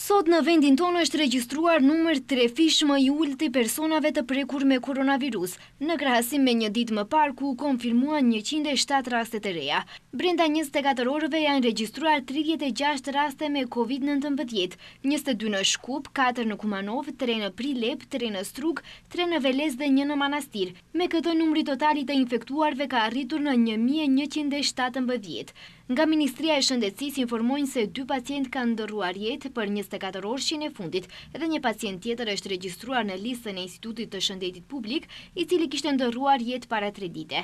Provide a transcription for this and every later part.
Sot në vendin tonë është regjistruar numër 3 fish më i ullëti personave të prekur me koronavirus, në krahësim me një dit më par ku konfirmuan 107 rastet e reja. Brenda 24 orëve janë regjistruar 36 raste me COVID-19, 22 në Shkup, 4 në Kumanov, 3 në Prilep, 3 në Struk, 3 në Veles dhe 1 në Manastir. Me këtë numri totalit e infektuarve ka arritur në 1117. Nga Ministria e Shëndecis informojnë se 2 pacient ka ndërruar jetë për 24 orëshin e fundit, edhe një pacient tjetër është registruar në listën e Institutit të Shëndetit Publik, i cili kishtë ndërruar jetë para 3 dite.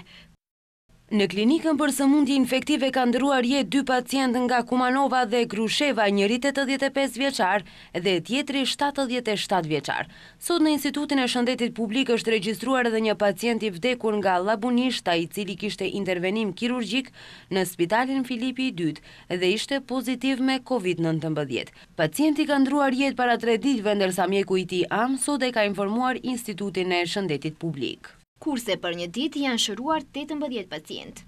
Në klinikën për sëmundje infektive ka ndëruar jetë dy pacient nga Kumanova dhe Krusheva, njëri e 85 vjeqar dhe tjetëri 77 vjeqar. Sot në Institutin e Shëndetit Publik është regjistruar edhe një pacient i vdekur nga Labunishta i cili kishte intervenim kirurgjik në Spitalin Filipi II dhe ishte pozitiv me COVID-19. Pacienti ka ndëruar jetë para tre ditë ndërsa mjeku i ti amë, sot e ka informuar Institutin e Shëndetit Publik kurse për një dit janë shëruar 18 pacient.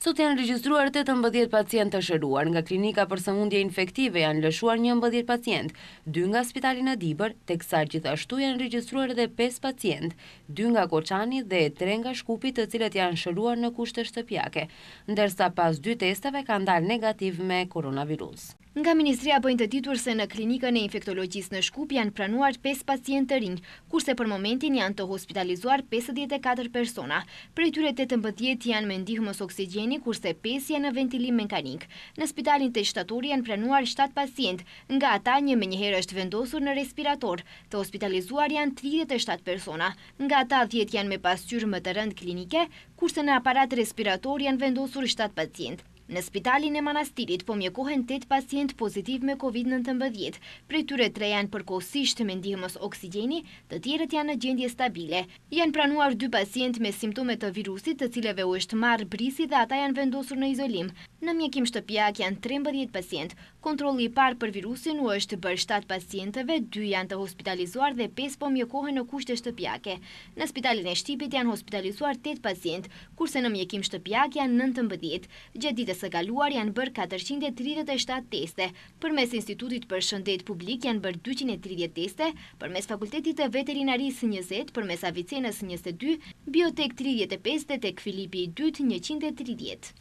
Sot janë regjistruar 18 pacient të shëruar, nga klinika për sëmundje infektive janë lëshuar 11 pacient, dy nga spitalin e Dibër, teksa gjithashtu janë regjistruar edhe 5 pacient, dy nga Koçani dhe tre nga Shkupi të cilët janë shëruar në kushtë shtëpjake, ndërsa pas dy testave kanë dalë negativ me koronavirus. Nga Ministria bëjnë të titur se në klinikën e infektologjis në Shkup janë pranuar 5 pacientë të rinjë, kurse për momentin janë të hospitalizuar 54 persona. Për të tyre 18 janë me ndihmës oksigeni, kurse 5 janë në ventilim mekanik. Në spitalin të shtatori janë pranuar 7 pacientë, nga ata një me njëherë është vendosur në respirator, të hospitalizuar janë 37 persona, nga ata 10 janë me pasqyrë më të rënd klinike, kurse në aparat respirator janë vendosur 7 pacientë. Në spitalin e manastirit po mjekohen 8 pacient pozitiv me COVID-19, prej tyre 3 janë përkosisht me ndihëmës oksigeni, të tjerët janë në gjendje stabile. Janë pranuar 2 pacient me simptome të virusit të cileve u është marë brisi dhe ata janë vendosur në izolim. Në mjekim shtëpjak janë 13 pacient. Kontrolli par për virusin u është bërë 7 pacientëve, 2 janë të hospitalizuar dhe 5 po mjekohen në kushte shtëpjake. Në spitalin e shtipit janë hospitalizuar 8 pacient, kurse në mjekim shtëpjak janë 19. Gjedit së galuar janë bërë 437 teste, për mes Institutit për Shëndet Publik janë bërë 230 teste, për mes Fakultetit të Veterinarisë 20, për mes Avicenës 22, Biotek 35 dhe Tek Filipi 2 130.